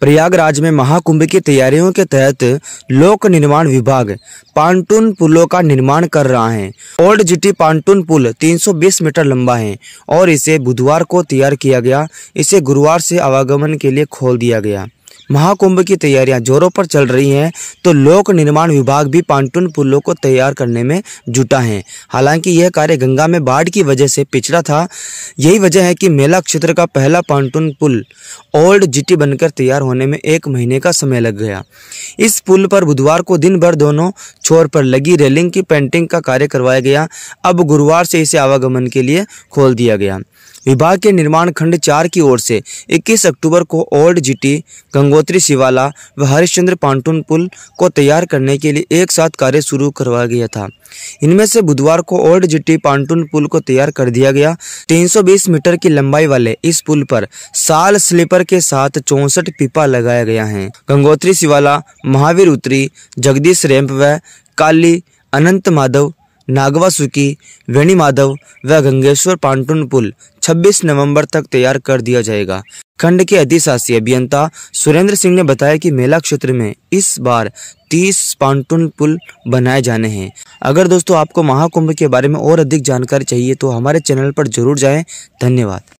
प्रयागराज में महाकुंभ की तैयारियों के तहत लोक निर्माण विभाग पांटून पुलों का निर्माण कर रहा है ओल्ड जिटी पांटून पुल 320 मीटर लंबा है और इसे बुधवार को तैयार किया गया इसे गुरुवार से आवागमन के लिए खोल दिया गया महाकुंभ की तैयारियां जोरों पर चल रही हैं तो लोक निर्माण विभाग भी पांटून पुलों को तैयार करने में जुटा है हालांकि यह कार्य गंगा में बाढ़ की वजह से पिछड़ा था यही वजह है कि मेला क्षेत्र का पहला पांटून पुल ओल्ड जिटी बनकर तैयार होने में एक महीने का समय लग गया इस पुल पर बुधवार को दिन भर दोनों छोर पर लगी रेलिंग की पेंटिंग का कार्य करवाया गया अब गुरुवार से इसे आवागमन के लिए खोल दिया गया विभाग के निर्माण खंड चार की ओर से 21 अक्टूबर को ओल्ड जीटी गंगोत्री शिवाला व हरिश्चंद्र पांटून पुल को तैयार करने के लिए एक साथ कार्य शुरू करवाया गया था इनमें से बुधवार को ओल्ड जीटी पांटून पुल को तैयार कर दिया गया 320 मीटर की लंबाई वाले इस पुल पर साल स्लीपर के साथ चौसठ पीपा लगाया गया है गंगोत्री शिवाला महावीर उत्तरी जगदीश रैम्प व काली अनंत माधव नागवासुकी वेणीमाधव व गंगेश्वर पांटुन पुल 26 नवंबर तक तैयार कर दिया जाएगा खंड के अधिशासी अभियंता सुरेंद्र सिंह ने बताया कि मेला क्षेत्र में इस बार 30 पांटून पुल बनाए जाने हैं अगर दोस्तों आपको महाकुंभ के बारे में और अधिक जानकारी चाहिए तो हमारे चैनल पर जरूर जाएं धन्यवाद